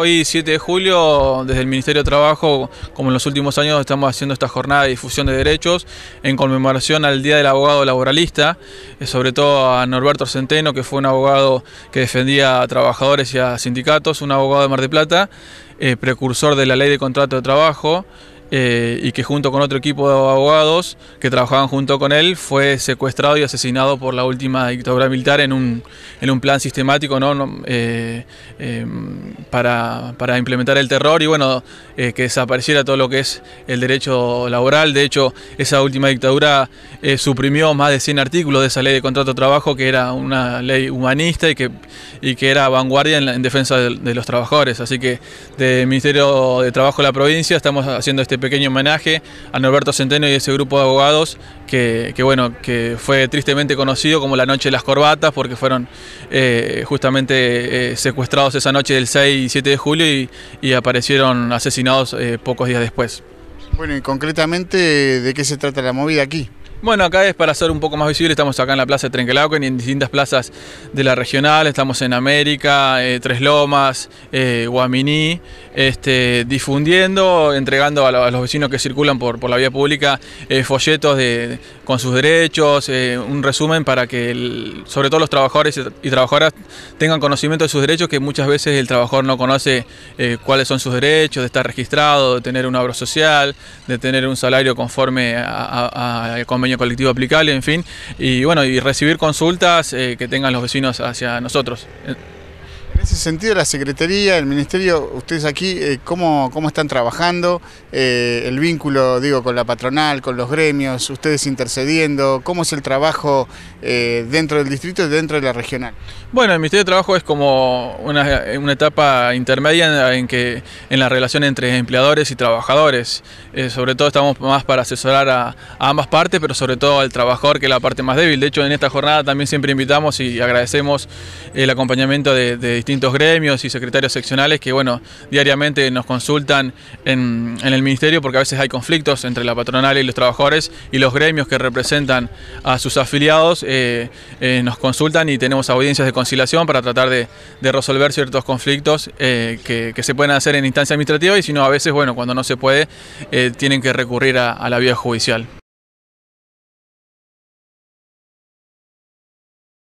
Hoy 7 de julio, desde el Ministerio de Trabajo, como en los últimos años, estamos haciendo esta jornada de difusión de derechos en conmemoración al Día del Abogado Laboralista, eh, sobre todo a Norberto Centeno, que fue un abogado que defendía a trabajadores y a sindicatos, un abogado de Mar de Plata, eh, precursor de la ley de contrato de trabajo. Eh, y que junto con otro equipo de abogados que trabajaban junto con él fue secuestrado y asesinado por la última dictadura militar en un, en un plan sistemático ¿no? Eh, eh, para, para, implementar el terror y bueno, que desapareciera todo lo que es el derecho laboral. De hecho, esa última dictadura suprimió más de 100 artículos de esa ley de contrato de trabajo que era una ley humanista y que, y que era vanguardia en, defensa de, de los trabajadores. Así que del Ministerio de Trabajo de la provincia estamos haciendo este este pequeño homenaje a Norberto Centeno y ese grupo de abogados que, bueno, que fue tristemente conocido como la Noche de las Corbatas porque fueron eh, justamente eh, secuestrados esa noche del 6 y 7 de julio y, aparecieron asesinados eh, pocos días después. Bueno, y concretamente, ¿de qué se trata la movida aquí? Bueno, acá es para ser un poco más visible, estamos acá en la plaza de Trenquelauquen y en distintas plazas de la regional, estamos en América, eh, Tres Lomas, eh, Guaminí, este, difundiendo, entregando a, los vecinos que circulan por, por la vía pública eh, folletos de, con sus derechos, eh, un resumen para que sobre todo los trabajadores y trabajadoras tengan conocimiento de sus derechos, que muchas veces el trabajador no conoce cuáles son sus derechos, de estar registrado, de tener un abro social, de tener un salario conforme a, convenio colectivo aplicable, en fin, y bueno, y recibir consultas eh, que tengan los vecinos hacia nosotros. En ese sentido, la Secretaría, el Ministerio, ustedes aquí, eh, ¿cómo, cómo están trabajando? Eh, el vínculo, digo, con la patronal, con los gremios, ustedes intercediendo, ¿cómo es el trabajo eh, dentro del distrito y dentro de la regional? Bueno, el Ministerio de Trabajo es como una, etapa intermedia en, que, en la relación entre empleadores y trabajadores. sobre todo estamos más para asesorar a, ambas partes, pero sobre todo al trabajador, que es la parte más débil. De hecho, en esta jornada también siempre invitamos y agradecemos el acompañamiento de, de distintos gremios y secretarios seccionales que, bueno, diariamente nos consultan en, en, el ministerio porque a veces hay conflictos entre la patronal y los trabajadores y los gremios que representan a sus afiliados eh, eh, nos consultan y tenemos audiencias de conciliación para tratar de, resolver ciertos conflictos eh, que, se pueden hacer en instancia administrativa y si no, a veces, bueno, cuando no se puede, tienen que recurrir a la vía judicial.